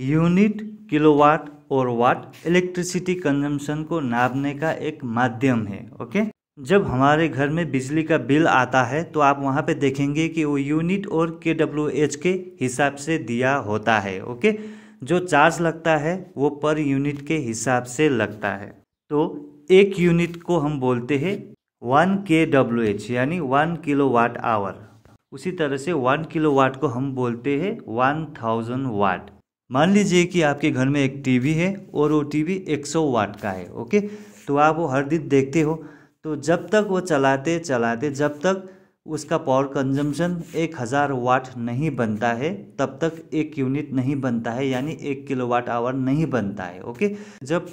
unit kilowatt और वाट electricity consumption को नापने का एक माध्यम है ओके जब हमारे घर में बिजली का बिल आता है तो आप वहाँ पे देखेंगे कि वो यूनिट और के डब्ल्यू एच के हिसाब से दिया होता है ओके जो चार्ज लगता है वो पर यूनिट के हिसाब से लगता है तो एक यूनिट को हम बोलते हैं वन के डब्ल्यू एच यानी वन किलो वाट आवर उसी तरह से वन किलो वाट को हम बोलते हैं वन थाउजेंड वाट मान लीजिए कि आपके घर में एक टीवी है और वो टीवी 100 वाट का है ओके तो आप वो हर दिन देखते हो तो जब तक वो चलाते चलाते जब तक उसका पावर कंजम्पशन एक हज़ार वाट नहीं बनता है तब तक एक यूनिट नहीं बनता है यानी एक किलो वाट आवर नहीं बनता है ओके जब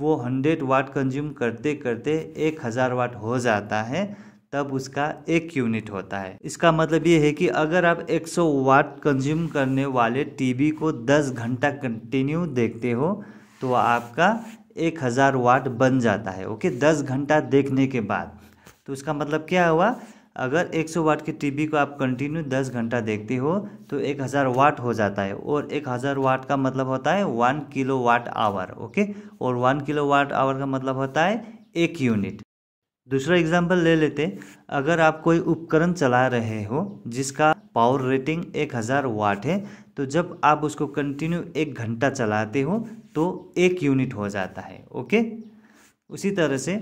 वो हंड्रेड वाट कंज्यूम करते करते एक हज़ार वाट हो जाता है तब उसका एक यूनिट होता है इसका मतलब ये है कि अगर आप 100 वाट कंज्यूम करने वाले टीवी को 10 घंटा कंटिन्यू देखते हो तो आपका 1000 वाट बन जाता है ओके 10 घंटा देखने के बाद तो उसका मतलब क्या हुआ अगर 100 वाट के टीवी को आप कंटिन्यू 10 घंटा देखते हो तो 1000 वाट हो जाता है और 1000 वाट का मतलब होता है one kilo watt hour okay और वन किलो वाट आवर का मतलब होता है एक यूनिट दूसरा एग्जाम्पल ले लेते अगर आप कोई उपकरण चला रहे हो जिसका पावर रेटिंग 1000 वाट है तो जब आप उसको कंटिन्यू एक घंटा चलाते हो तो एक यूनिट हो जाता है ओके उसी तरह से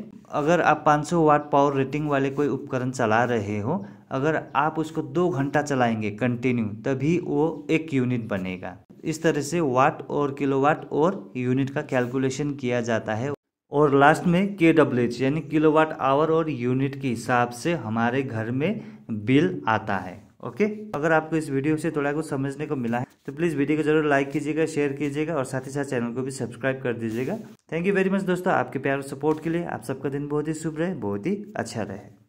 अगर आप 500 वाट पावर रेटिंग वाले कोई उपकरण चला रहे हो अगर आप उसको दो घंटा चलाएंगे कंटिन्यू तभी वो एक यूनिट बनेगा इस तरह से वाट और किलोवाट और यूनिट का कैलकुलेशन किया जाता है और लास्ट में के डब्ल्यू एच यानी किलोवाट आवर और यूनिट के हिसाब से हमारे घर में बिल आता है ओके अगर आपको इस वीडियो से थोड़ा कुछ समझने को मिला है तो प्लीज़ वीडियो को जरूर लाइक कीजिएगा शेयर कीजिएगा और साथ ही साथ चैनल को भी सब्सक्राइब कर दीजिएगा थैंक यू वेरी मच दोस्तों आपके प्यार और सपोर्ट के लिए आप सबका दिन बहुत ही शुभ रहे बहुत ही अच्छा रहे